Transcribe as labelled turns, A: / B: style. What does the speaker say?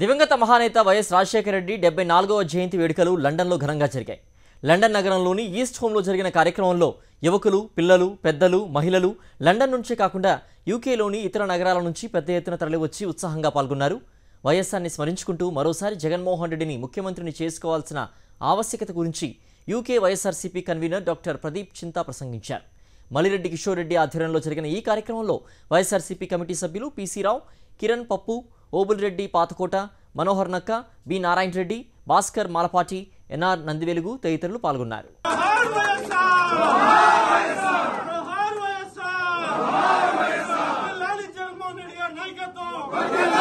A: దివంగత మహానేత వైఎస్ రాజశేఖర రెడ్డి డెబ్బై నాలుగవ జయంతి వేడుకలు లండన్లో ఘనంగా జరిగాయి లండన్ నగరంలోని ఈస్ట్ హోమ్లో జరిగిన కార్యక్రమంలో యువకులు పిల్లలు పెద్దలు మహిళలు లండన్ నుంచే కాకుండా యూకేలోని ఇతర నగరాల నుంచి పెద్ద ఎత్తున తరలివచ్చి ఉత్సాహంగా పాల్గొన్నారు వైఎస్ఆర్ని స్మరించుకుంటూ మరోసారి జగన్మోహన్ రెడ్డిని ముఖ్యమంత్రిని చేసుకోవాల్సిన ఆవశ్యకత గురించి UK YSRCP convener doctor Pradeep Chinta ప్రసంగించారు మలిరెడ్డి కిషోర్ రెడ్డి ఆధ్వర్యంలో జరిగిన ఈ కార్యక్రమంలో వైఎస్ఆర్సీపీ కమిటీ సభ్యులు పీసీరావు కిరణ్ పప్పు ఓబుల్రెడ్డి పాతకోట మనోహర్ నక్క బి నారాయణ రెడ్డి భాస్కర్ మాలపాటి ఎన్ఆర్ నందివెలుగు తదితరులు పాల్గొన్నారు నాయకత్వం